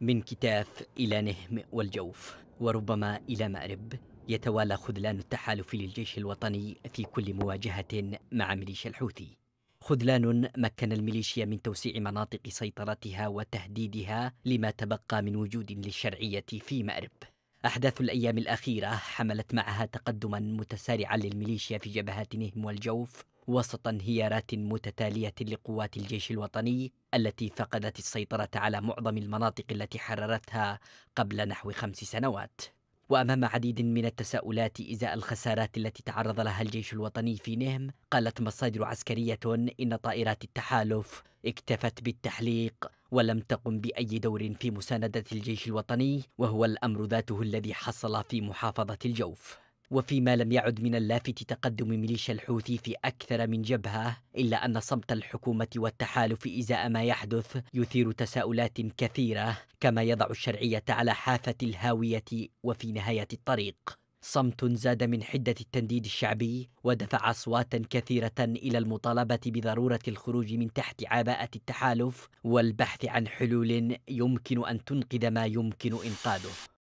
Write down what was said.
من كتاف إلى نهم والجوف وربما إلى مأرب يتوالى خذلان التحالف للجيش الوطني في كل مواجهة مع ميليشيا الحوثي خذلان مكن الميليشيا من توسيع مناطق سيطرتها وتهديدها لما تبقى من وجود للشرعية في مأرب أحداث الأيام الأخيرة حملت معها تقدما متسارعا للميليشيا في جبهات نهم والجوف وسط انهيارات متتاليه لقوات الجيش الوطني التي فقدت السيطره على معظم المناطق التي حررتها قبل نحو خمس سنوات وامام عديد من التساؤلات ازاء الخسارات التي تعرض لها الجيش الوطني في نهم قالت مصادر عسكريه ان طائرات التحالف اكتفت بالتحليق ولم تقم باي دور في مسانده الجيش الوطني وهو الامر ذاته الذي حصل في محافظه الجوف وفيما لم يعد من اللافت تقدم ميليشيا الحوثي في أكثر من جبهة إلا أن صمت الحكومة والتحالف إزاء ما يحدث يثير تساؤلات كثيرة كما يضع الشرعية على حافة الهاوية وفي نهاية الطريق صمت زاد من حدة التنديد الشعبي ودفع أصواتا كثيرة إلى المطالبة بضرورة الخروج من تحت عباءة التحالف والبحث عن حلول يمكن أن تنقذ ما يمكن إنقاذه